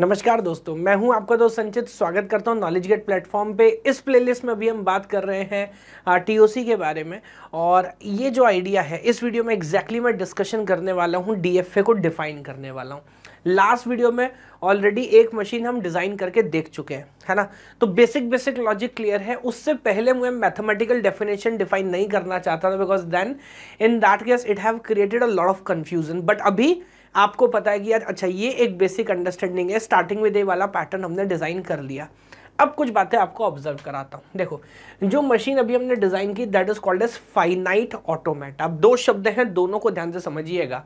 नमस्कार दोस्तों मैं हूं आपका दोस्त संचित स्वागत करता हूं नॉलेज गेट प्लेटफॉर्म पे इस प्लेलिस्ट में अभी हम बात कर रहे हैं टीओसी के बारे में और ये जो आइडिया है इस वीडियो में एग्जैक्टली exactly मैं डिस्कशन करने वाला हूं डीएफए को डिफाइन करने वाला हूं लास्ट वीडियो में ऑलरेडी एक मशीन हम डिज़ाइन करके देख चुके हैं है ना तो बेसिक बेसिक लॉजिक क्लियर है उससे पहले मैं मैथमेटिकल डेफिनेशन डिफाइन नहीं करना चाहता था because then in that case it have created a lot of confusion but अभी आपको पता है कि यार अच्छा ये एक बेसिक अंडरस्टैंडिंग है स्टार्टिंग विद ए वाला पैटर्न हमने डिज़ाइन कर लिया अब कुछ बातें आपको ऑब्जर्व कराता हूँ देखो जो मशीन अभी हमने डिज़ाइन की that is called as finite automate अब दो शब्द हैं दोनों को ध्यान से समझिएगा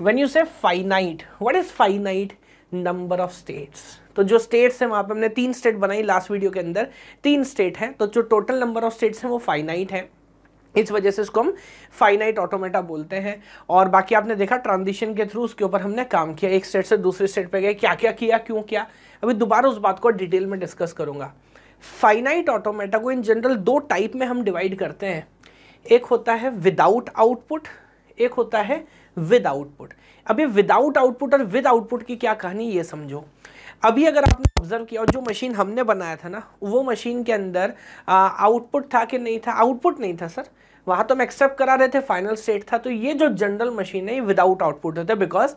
when you say finite what is finite number of states तो जो स्टेट्स हैं वहाँ पे हमने तीन स्टेट बनाई लास्ट वीडियो के अंदर तीन स्टेट हैं तो जो टोटल नंबर ऑफ स्टेट्स हैं वो फाइनाइट है इस वजह से इसको हम फाइनाइट ऑटोमेटा बोलते हैं और बाकी आपने देखा ट्रांजिशन के थ्रू उसके ऊपर हमने काम किया एक स्टेट से दूसरे स्टेट पे गए क्या क्या किया क्यों किया अभी दोबारा उस बात को डिटेल में डिस्कस करूंगा फाइनाइट ऑटोमेटा को इन जनरल दो टाइप में हम डिवाइड करते हैं एक होता है विदाउट आउटपुट एक होता है विद आउटपुट अभी विदाउट आउटपुट और विद आउटपुट की क्या कहानी ये समझो अभी अगर आपने ऑब्जर्व किया और जो मशीन हमने बनाया था ना वो मशीन के अंदर आउटपुट था कि नहीं था आउटपुट नहीं था सर वहाँ तो हम एक्सेप्ट करा रहे थे फाइनल स्टेट था तो ये जो जनरल मशीन है ये विदाउट आउटपुट होता है बिकॉज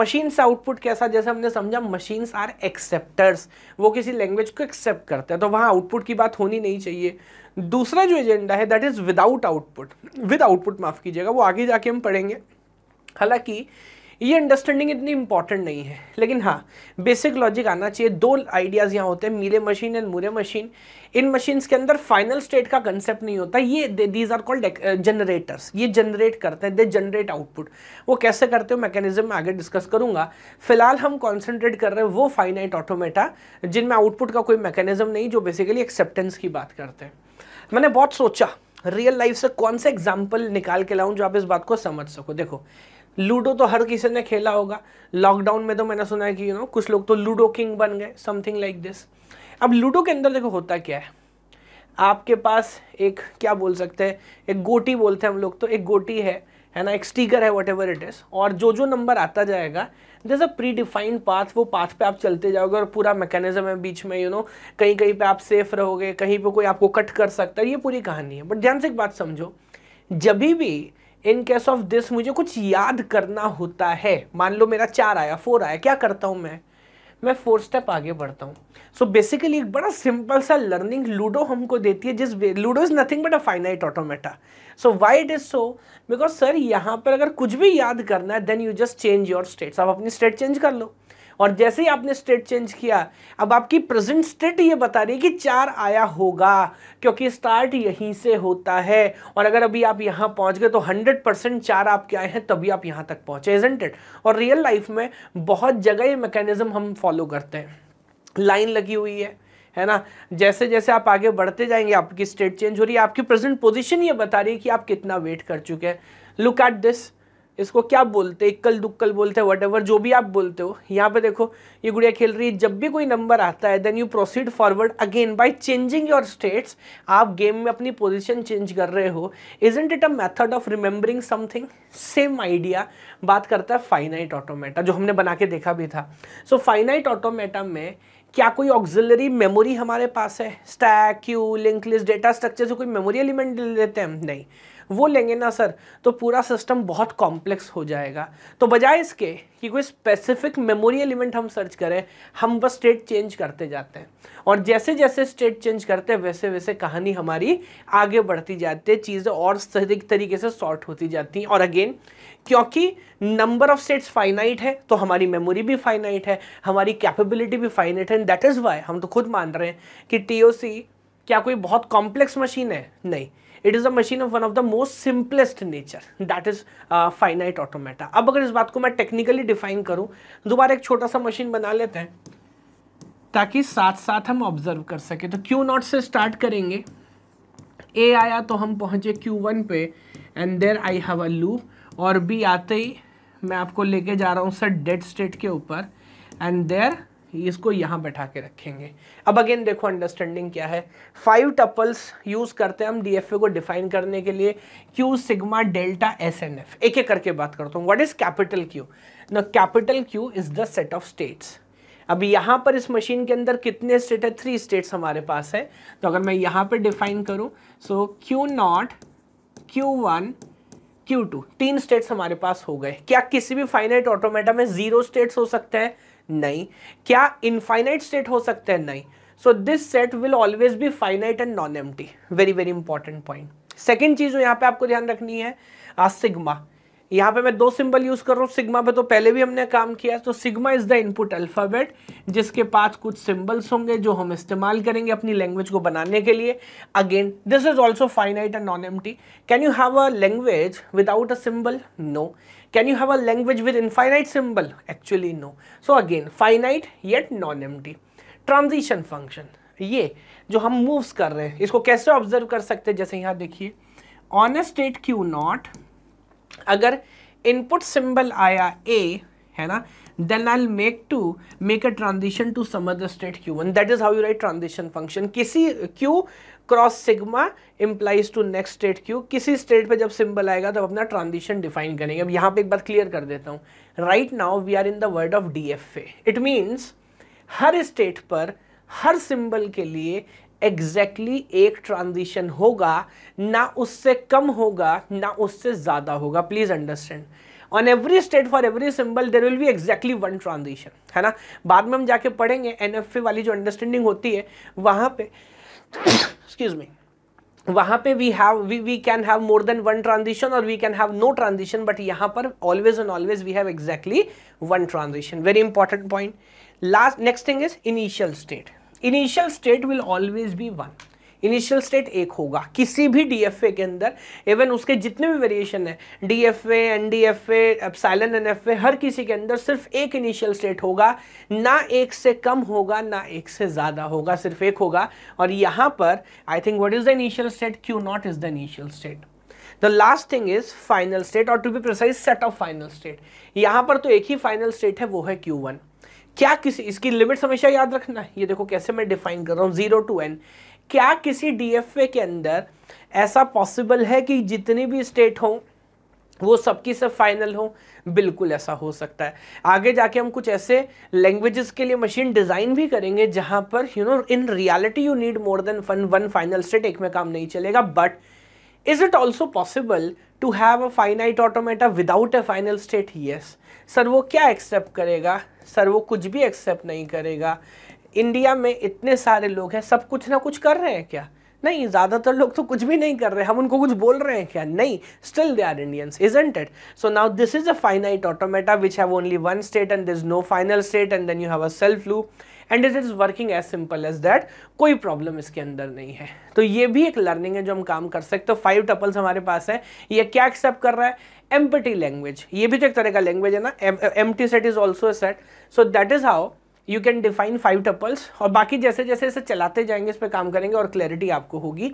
मशीन से आउटपुट कैसा जैसे हमने समझा मशीन्स आर एक्सेप्टर्स वो किसी लैंग्वेज को एक्सेप्ट करते हैं तो वहाँ आउटपुट की बात होनी नहीं चाहिए दूसरा जो एजेंडा है that is without output with output माफ़ कीजिएगा वो आगे जाके हम पढ़ेंगे हालांकि ये अंडरस्टैंडिंग इतनी इंपॉर्टेंट नहीं है लेकिन हाँ बेसिक लॉजिक आना चाहिए दो आइडियाज़ यहाँ होते हैं Mealy machine and Moore machine इन मशीन्स के अंदर फाइनल स्टेट का कंसेप्ट नहीं होता ये दीज आर कॉल्ड जनरेटर्स ये जनरेट करते हैं दे जनरेट आउटपुट वो कैसे करते हो मैकेनिज्म आगे डिस्कस करूंगा फिलहाल हम कॉन्सेंट्रेट कर रहे हैं वो फाइनाइट ऑटोमेटा जिनमें आउटपुट का कोई मैकेनिज्म नहीं जो बेसिकली एक्सेप्टेंस की बात करते हैं मैंने बहुत सोचा रियल लाइफ से कौन सा एग्जाम्पल निकाल के लाऊं जो आप इस बात को समझ सको देखो लूडो तो हर किसी ने खेला होगा लॉकडाउन में तो मैंने सुना है कि यू नो कुछ लोग तो लूडो किंग बन गए समथिंग लाइक दिस अब लूडो के अंदर देखो होता क्या है आपके पास एक क्या बोल सकते हैं एक गोटी बोलते हैं हम लोग तो एक गोटी है है ना एक स्टीकर है वट एवर इट इज़ और जो जो नंबर आता जाएगा that's a predefined path वो पाथ पे आप चलते जाओगे और पूरा मैकेनिज्म है बीच में यू नो कहीं कहीं पे आप सेफ रहोगे कहीं पे कोई आपको कट कर सकता है ये पूरी कहानी है बट ध्यान से एक बात समझो जब भी इन केस ऑफ दिस मुझे कुछ याद करना होता है मान लो मेरा चार आया फोर आया क्या करता हूँ मैं मैं फोर स्टेप आगे बढ़ता हूँ सो बेसिकली एक बड़ा सिंपल सा लर्निंग लूडो हमको देती है जिस Ludo is nothing but a finite automata so why it is so because sir यहाँ पर अगर कुछ भी याद करना है then you just change your states आप अपनी स्टेट चेंज कर लो और जैसे ही आपने स्टेट चेंज किया अब आपकी प्रेजेंट स्टेट ये बता रही है कि चार आया होगा क्योंकि स्टार्ट यहीं से होता है और अगर अभी आप यहाँ पहुँच गए तो हंड्रेड परसेंट चार आपके आए हैं तभी आप यहाँ तक पहुँचे एजेंटेड और रियल लाइफ में बहुत जगह ये मैकेनिज्म हम फॉलो करते हैं लाइन लगी हुई है है ना जैसे जैसे आप आगे बढ़ते जाएंगे आपकी स्टेट चेंज हो रही है आपकी प्रेजेंट पोजिशन ये बता रही है कि आप कितना वेट कर चुके हैं लुक एट दिस इसको क्या बोलते हैं इक्कल दुक्कल बोलते हैं वट जो भी आप बोलते हो यहाँ पे देखो ये गुड़िया खेल रही है जब भी कोई नंबर आता है then you proceed forward again by changing your states आप गेम में अपनी पोजीशन चेंज कर रहे हो is it a method of remembering something same idea बात करता है फाइनाइट ऑटोमेटा जो हमने बना के देखा भी था सो फाइनाइट ऑटोमेटा में क्या कोई ऑक्जिलरी मेमोरी हमारे पास है stack queue link list data structure से कोई मेमोरी एलिमेंट लेते हैं नहीं वो लेंगे ना सर तो पूरा सिस्टम बहुत कॉम्प्लेक्स हो जाएगा तो बजाय इसके कि कोई स्पेसिफिक मेमोरी एलिमेंट हम सर्च करें हम बस स्टेट चेंज करते जाते हैं और जैसे जैसे स्टेट चेंज करते हैं वैसे वैसे कहानी हमारी आगे बढ़ती जाती है चीज़ें और सही तरीके से सॉर्ट होती जाती हैं और अगेन क्योंकि नंबर ऑफ स्टेट्स फाइनाइट है तो हमारी मेमोरी भी फाइनाइट है हमारी कैपेबिलिटी भी फाइनाइट है एंड दैट इज़ वाई हम तो खुद मान रहे हैं कि टी क्या कोई बहुत कॉम्प्लेक्स मशीन है नहीं it is a machine of one of the most simplest nature that is finite automata अब अगर इस बात को मैं टेक्निकली डिफाइन करूँ दोबारा एक छोटा सा मशीन बना लेते हैं ताकि साथ साथ हम ऑब्जर्व कर सकें तो क्यू नॉट से स्टार्ट करेंगे ए आया तो हम पहुँचे क्यू वन पे and there I have a loop और बी आते ही मैं आपको लेके जा रहा हूँ सर डेड स्टेट के ऊपर एंड देर इसको यहाँ बैठा के रखेंगे अब अगेन देखो अंडरस्टैंडिंग क्या है फाइव टपल्स यूज़ करते हैं हम डीएफए को डिफाइन करने के लिए Q sigma delta S N F एक एक करके बात करता हूँ व्हाट इज़ कैपिटल क्यू न capital Q is the set of states अब यहाँ पर इस मशीन के अंदर कितने स्टेट है थ्री स्टेट्स हमारे पास है तो अगर मैं यहाँ पर डिफाइन करूँ so Q not Q one Q two तीन स्टेट्स हमारे पास हो गए क्या किसी भी फाइनाइट ऑटोमेटा में जीरो स्टेट्स हो सकते हैं नहीं क्या इनफाइनाइट सेट हो सकते हैं नहीं so this set will always be finite and non empty very very important point second चीज़ यहां पर पे आपको ध्यान रखनी है सिग्मा यहाँ पे मैं दो सिंबल यूज कर रहा हूँ सिग्मा पे तो पहले भी हमने काम किया तो sigma is the input alphabet जिसके पास कुछ सिंबल्स होंगे जो हम इस्तेमाल करेंगे अपनी लैंग्वेज को बनाने के लिए again this is also finite and non empty can you have a language without a symbol no can you have a language with infinite symbol actually no so again finite yet non empty transition function ये जो हम moves कर रहे हैं इसको कैसे observe कर सकते हैं जैसे यहाँ देखिए ऑन स्टेट क्यू नॉट अगर इनपुट सिंबल आया ए है ना then I make to make a transition to some other state Q one that is how you write transition function किसी Q cross sigma implies to next state Q किसी state पे जब symbol आएगा तब अपना ट्रांजिशन डिफाइन करेंगे अब यहाँ पे एक बात क्लियर कर देता हूँ right now we are in the world of D F A it means हर स्टेट पर हर सिंबल के लिए एग्जैक्टली exactly एक ट्रांजिशन होगा ना उससे कम होगा ना उससे ज़्यादा होगा please understand on every state for every symbol there will be exactly one transition है ना बाद में हम जाके पढ़ेंगे एन वाली जो अंडरस्टैंडिंग होती है वहां पे एक्सक्यूज मी वहां पे we have we we can have more than one transition और we can have no transition but यहां पर always and always we have exactly one transition very important point last next thing is initial state initial state will always be one initial state एक होगा किसी भी DFA के अंदर even उसके जितने भी वेरिएशन है डीएफए एनडीएफए एप्साइलन एनएफए हर किसी के अंदर सिर्फ एक इनिशियल स्टेट होगा ना एक से कम होगा ना एक से ज़्यादा होगा सिर्फ एक होगा और यहां पर I think what is the initial state Q not is the initial state the last thing is final state और to be precise set of final state यहां पर तो एक ही फाइनल स्टेट है वो है क्यू वन क्या किसी इसकी लिमिट हमेशा याद रखना है ये देखो कैसे मैं डिफाइन कर रहा हूँ जीरो टू एन क्या किसी डीएफए के अंदर ऐसा पॉसिबल है कि जितनी भी स्टेट हो वो सबकी सब फाइनल हो बिल्कुल ऐसा हो सकता है आगे जाके हम कुछ ऐसे लैंग्वेजेस के लिए मशीन डिज़ाइन भी करेंगे जहां पर you know in reality you need more than one final state एक में काम नहीं चलेगा but is it also possible to have a finite automata without a final state yes sir वो क्या एक्सेप्ट करेगा सर वो कुछ भी एक्सेप्ट नहीं करेगा इंडिया में इतने सारे लोग हैं सब कुछ ना कुछ कर रहे हैं क्या नहीं ज़्यादातर लोग तो कुछ भी नहीं कर रहे हम उनको कुछ बोल रहे हैं क्या नहीं still they are Indians and it so now this is a finite automata which have only one state and this no final state and then you have a self loop and it is working as simple as that कोई problem इसके अंदर नहीं है तो ये भी एक learning है जो हम काम कर सकते हो फाइव टपल्स हमारे पास है ये क्या एक्सेप्ट कर रहा है एम्पटी लैंग्वेज ये भी तो एक तरह का लैंग्वेज है ना empty set is also set so that is how you can define five tuples और बाकी जैसे जैसे इसे चलाते जाएंगे इस पर काम करेंगे और क्लैरिटी आपको होगी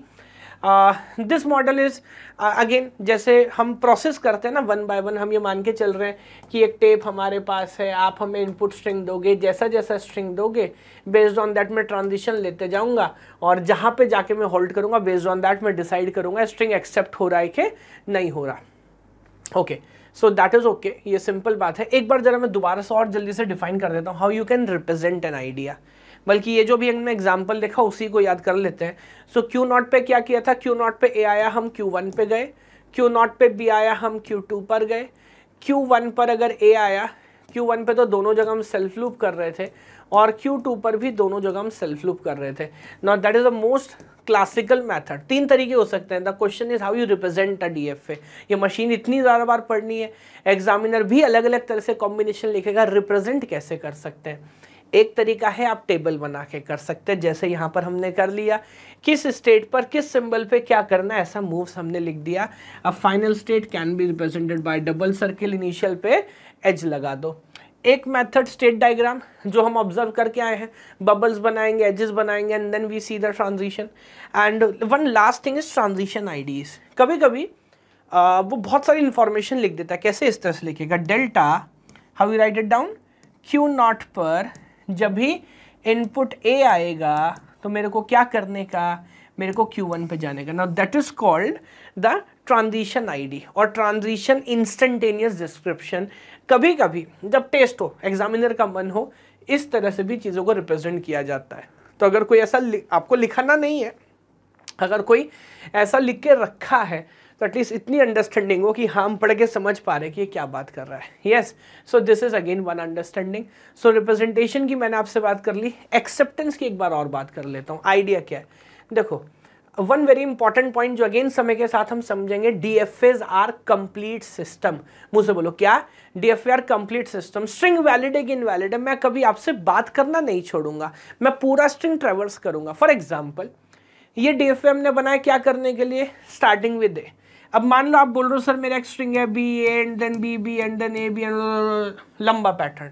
दिस मॉडल इज़ अगेन जैसे हम प्रोसेस करते हैं ना वन बाय वन हम ये मान के चल रहे हैं कि एक टेप हमारे पास है आप हमें इनपुट स्ट्रिंग दोगे जैसा जैसा स्ट्रिंग दोगे बेस्ड ऑन दैट मैं ट्रांजिशन लेते जाऊंगा और जहां पर जाके मैं होल्ड करूंगा बेस्ड ऑन दैट मैं डिसाइड करूँगा स्ट्रिंग एक्सेप्ट हो रहा है कि नहीं हो रहा okay so that is okay ये सिंपल बात है एक बार ज़रा मैं दोबारा से और जल्दी से डिफाइन कर देता हूँ how you can represent an idea बल्कि ये जो भी हमने एग्जाम्पल देखा उसी को याद कर लेते हैं सो क्यू नॉट पे क्या किया था क्यू नॉट पे ए आया हम क्यू वन पे गए क्यू नॉट पे बी आया हम क्यू टू पर गए क्यू वन पर अगर ए आया क्यू वन पे तो दोनों जगह हम सेल्फ लूप कर रहे थे और क्यू टू पर भी दोनों जगह हम सेल्फ लूप कर रहे थे not that is the most classical method तीन तरीके हो सकते हैं the question is how you represent a D F A ये मशीन इतनी ज़्यादा बार पढ़नी है एग्जामिनर भी अलग अलग तरह से कॉम्बिनेशन लिखेगा रिप्रेजेंट कैसे कर सकते हैं एक तरीका है आप टेबल बना के कर सकते हैं जैसे यहाँ पर हमने कर लिया किस स्टेट पर किस सिंबल पे क्या करना है ऐसा मूव्स हमने लिख दिया अब final state can be represented by double circle initial पे एज लगा दो एक मेथड स्टेट डायग्राम जो हम ऑब्जर्व करके आए हैं बबल्स बनाएंगे एजेस बनाएंगे and then we see the transition and one last thing is transition IDs कभी कभी आ, वो बहुत सारी इंफॉर्मेशन लिख देता है कैसे इस तरह से लिखेगा delta how you write it down Q not पर जब भी इनपुट ए आएगा तो मेरे को क्या करने का मेरे को क्यू वन पर जाने का ना that is called the transition ID और ट्रांजिशन इंस्टेंटेनियस डिस्क्रिप्शन कभी कभी जब टेस्ट हो एग्जामिनर का मन हो इस तरह से भी चीज़ों को रिप्रेजेंट किया जाता है तो अगर कोई ऐसा आपको लिखाना नहीं है अगर कोई ऐसा लिख के रखा है तो एटलीस्ट इतनी अंडरस्टैंडिंग हो कि हाँ, हम पढ़ के समझ पा रहे कि ये क्या बात कर रहा है yes so this is again one understanding so representation की मैंने आपसे बात कर ली एक्सेप्टेंस की एक बार और बात कर लेता हूँ आइडिया क्या है देखो वन वेरी इंपॉर्टेंट पॉइंट जो अगेन समय के साथ हम समझेंगे D F As are complete system मुझसे बोलो क्या D F A are complete system string valid है कि इनवैलिड है मैं कभी आपसे बात करना नहीं छोड़ूंगा मैं पूरा स्ट्रिंग ट्रेवर्स करूंगा फॉर एग्जाम्पल ये डी एफ ए हमने बनाया क्या करने के लिए स्टार्टिंग विद ए अब मान लो आप बोल रहे हो सर मेरा एक स्ट्रिंग है B and then B B and then A B and लंबा पैटर्न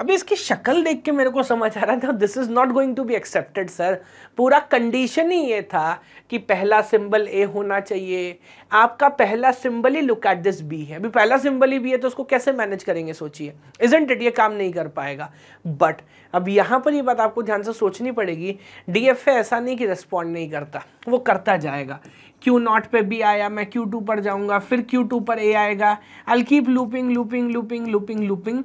अभी इसकी शक्ल देख के मेरे को समझ आ रहा था this is not going to be accepted sir पूरा कंडीशन ही ये था कि पहला सिंबल ए होना चाहिए आपका पहला सिंबल ही लुक एट दिस बी है अभी पहला सिंबल ही बी है तो उसको कैसे मैनेज करेंगे सोचिए इजेंट इट ये काम नहीं कर पाएगा बट अब यहाँ पर ये बात आपको ध्यान से सोचनी पड़ेगी डी एफ ऐसा नहीं कि रिस्पॉन्ड नहीं करता वो करता जाएगा क्यू नॉट पे भी आया मैं क्यू टू पर जाऊँगा फिर क्यू टू पर ए आएगा I keep looping looping looping looping looping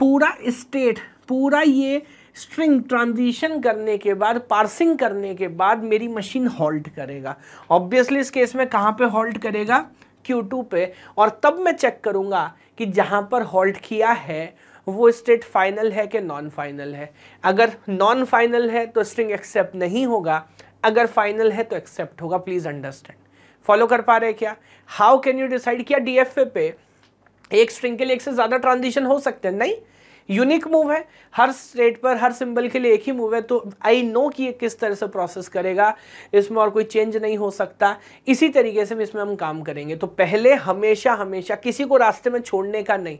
पूरा स्टेट पूरा ये स्ट्रिंग ट्रांजिशन करने के बाद पार्सिंग करने के बाद मेरी मशीन हॉल्ट करेगा ऑब्वियसली इस केस में कहाँ पे हॉल्ट करेगा Q2 पे और तब मैं चेक करूँगा कि जहाँ पर हॉल्ट किया है वो स्टेट फाइनल है कि नॉन फाइनल है अगर नॉन फाइनल है तो स्ट्रिंग एक्सेप्ट नहीं होगा अगर फाइनल है तो एक्सेप्ट होगा प्लीज़ अंडरस्टैंड फॉलो कर पा रहे क्या हाउ कैन यू डिसाइड किया डी पे एक स्ट्रिंग के लिए एक से ज़्यादा ट्रांजिशन हो सकते हैं नहीं यूनिक मूव है हर स्टेट पर हर सिंबल के लिए एक ही मूव है तो आई नो कि ये किस तरह से प्रोसेस करेगा इसमें और कोई चेंज नहीं हो सकता इसी तरीके से इसमें हम काम करेंगे तो पहले हमेशा हमेशा किसी को रास्ते में छोड़ने का नहीं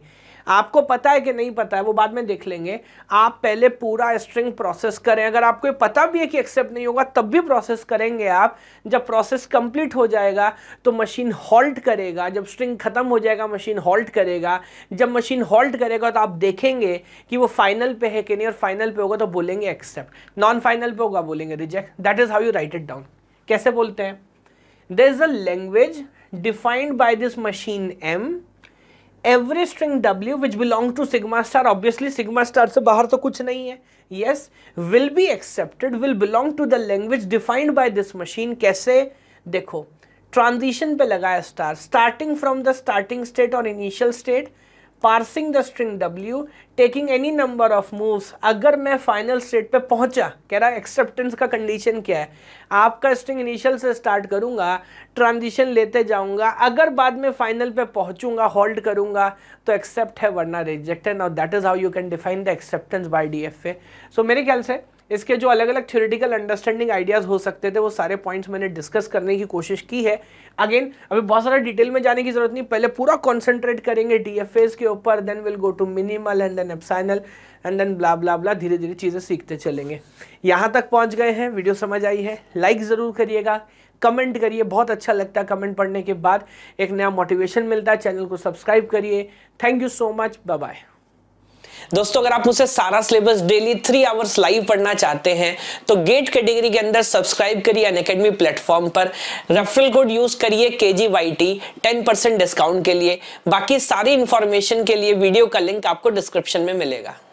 आपको पता है कि नहीं पता है वो बाद में देख लेंगे आप पहले पूरा स्ट्रिंग प्रोसेस करें अगर आपको ये पता भी है कि एक्सेप्ट नहीं होगा तब भी प्रोसेस करेंगे आप जब प्रोसेस कंप्लीट हो जाएगा तो मशीन हॉल्ट करेगा जब स्ट्रिंग ख़त्म हो जाएगा मशीन हॉल्ट करेगा जब मशीन हॉल्ट करेगा तो आप देखेंगे कि वो फाइनल पे है कि नहीं और फाइनल पे होगा तो बोलेंगे एक्सेप्ट नॉन फाइनल पे होगा बोलेंगे reject that is how you write it down कैसे बोलते हैं there is a language defined by this machine M every string W which belong to sigma star obviously sigma star से बाहर तो कुछ नहीं है yes will be accepted will belong to the language defined by this machine कैसे देखो transition पे लगाया star starting from the starting state और initial state parsing the string W, taking any number of moves अगर मैं final state पे पहुंचा कह रहा एक्सेप्टेंस का कंडीशन क्या है आपका स्ट्रिंग इनिशियल से स्टार्ट करूंगा ट्रांजिशन लेते जाऊंगा अगर बाद में फाइनल पे पहुंचूंगा होल्ड करूंगा तो एक्सेप्ट है वरना रिजेक्ट है now that is how you can define the acceptance by D so मेरे ख्याल से इसके जो अलग अलग थ्योरेटिकल अंडरस्टैंडिंग आइडियाज़ हो सकते थे वो सारे पॉइंट्स मैंने डिस्कस करने की कोशिश की है अगेन अभी बहुत सारा डिटेल में जाने की जरूरत नहीं पहले पूरा कॉन्सेंट्रेट करेंगे डी के ऊपर then will go to minimal and then epsilon and then blah blah blah धीरे धीरे चीज़ें सीखते चलेंगे यहाँ तक पहुँच गए हैं वीडियो समझ आई है लाइक ज़रूर करिएगा कमेंट करिए बहुत अच्छा लगता है कमेंट पढ़ने के बाद एक नया मोटिवेशन मिलता है चैनल को सब्सक्राइब करिए thank you so much bye bye दोस्तों अगर आप मुझसे सारा syllabus daily three hours live पढ़ना चाहते हैं तो गेट कैटेगरी के अंदर सब्सक्राइब करिए अन अकेडमी प्लेटफॉर्म पर रेफरल कोड यूज करिए K G Y T ten percent discount के लिए बाकी सारी इंफॉर्मेशन के लिए वीडियो का लिंक आपको डिस्क्रिप्शन में मिलेगा